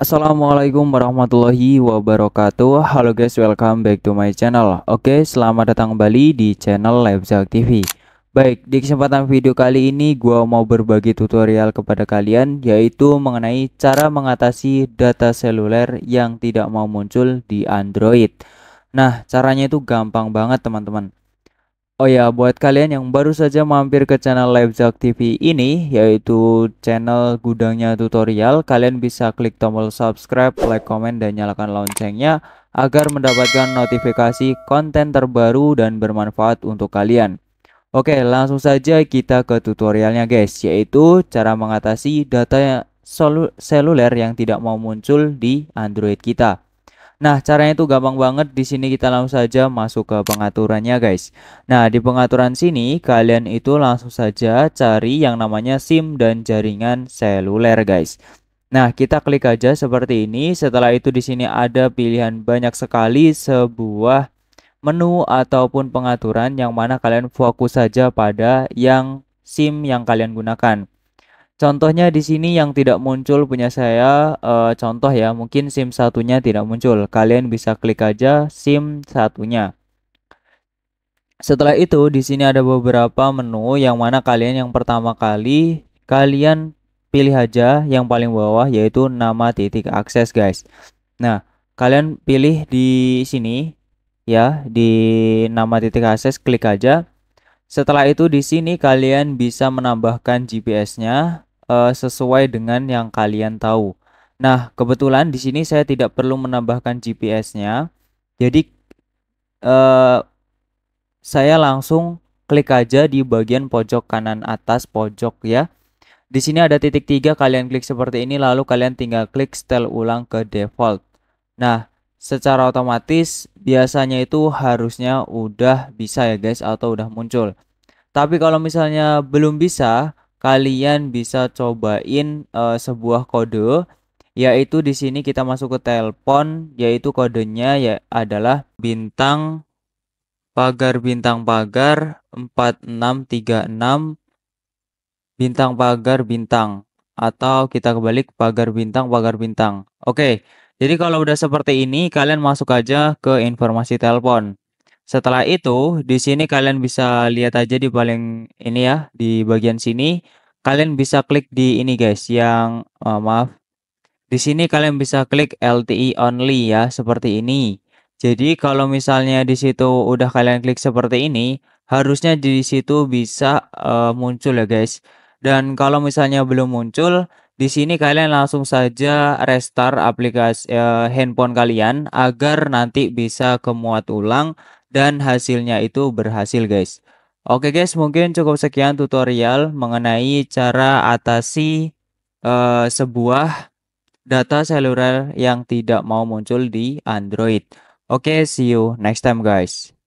Assalamualaikum warahmatullahi wabarakatuh Halo guys welcome back to my channel Oke selamat datang kembali di channel Lebzak TV Baik di kesempatan video kali ini gua mau berbagi tutorial kepada kalian Yaitu mengenai cara mengatasi data seluler yang tidak mau muncul di Android Nah caranya itu gampang banget teman-teman Oh ya, buat kalian yang baru saja mampir ke channel Livezak TV ini, yaitu channel gudangnya tutorial, kalian bisa klik tombol subscribe, like, komen, dan nyalakan loncengnya agar mendapatkan notifikasi konten terbaru dan bermanfaat untuk kalian. Oke, langsung saja kita ke tutorialnya guys, yaitu cara mengatasi data seluler yang tidak mau muncul di Android kita. Nah, caranya itu gampang banget. Di sini kita langsung saja masuk ke pengaturannya, guys. Nah, di pengaturan sini kalian itu langsung saja cari yang namanya SIM dan jaringan seluler, guys. Nah, kita klik aja seperti ini. Setelah itu di sini ada pilihan banyak sekali sebuah menu ataupun pengaturan yang mana kalian fokus saja pada yang SIM yang kalian gunakan. Contohnya di sini yang tidak muncul punya saya, e, contoh ya, mungkin SIM satunya tidak muncul. Kalian bisa klik aja SIM satunya. Setelah itu di sini ada beberapa menu yang mana kalian yang pertama kali kalian pilih aja yang paling bawah yaitu nama titik akses guys. Nah, kalian pilih di sini ya di nama titik akses klik aja. Setelah itu di sini kalian bisa menambahkan GPS-nya uh, sesuai dengan yang kalian tahu. Nah, kebetulan di sini saya tidak perlu menambahkan GPS-nya. Jadi uh, saya langsung klik aja di bagian pojok kanan atas pojok ya. Di sini ada titik tiga, kalian klik seperti ini lalu kalian tinggal klik setel ulang ke default. Nah, secara otomatis biasanya itu harusnya udah bisa ya guys atau udah muncul. Tapi kalau misalnya belum bisa, kalian bisa cobain uh, sebuah kode yaitu di sini kita masuk ke telepon yaitu kodenya ya adalah bintang pagar bintang pagar 4636 bintang pagar bintang atau kita kebalik pagar bintang pagar bintang. Oke. Jadi kalau udah seperti ini kalian masuk aja ke informasi telepon. Setelah itu, di sini kalian bisa lihat aja di paling ini ya, di bagian sini. Kalian bisa klik di ini guys, yang oh, maaf. Di sini kalian bisa klik LTE only ya, seperti ini. Jadi kalau misalnya di situ udah kalian klik seperti ini, harusnya di situ bisa uh, muncul ya guys. Dan kalau misalnya belum muncul, di sini kalian langsung saja restart aplikasi uh, handphone kalian agar nanti bisa kemuat ulang dan hasilnya itu berhasil guys. Oke guys, mungkin cukup sekian tutorial mengenai cara atasi uh, sebuah data seluler yang tidak mau muncul di Android. Oke, see you next time guys.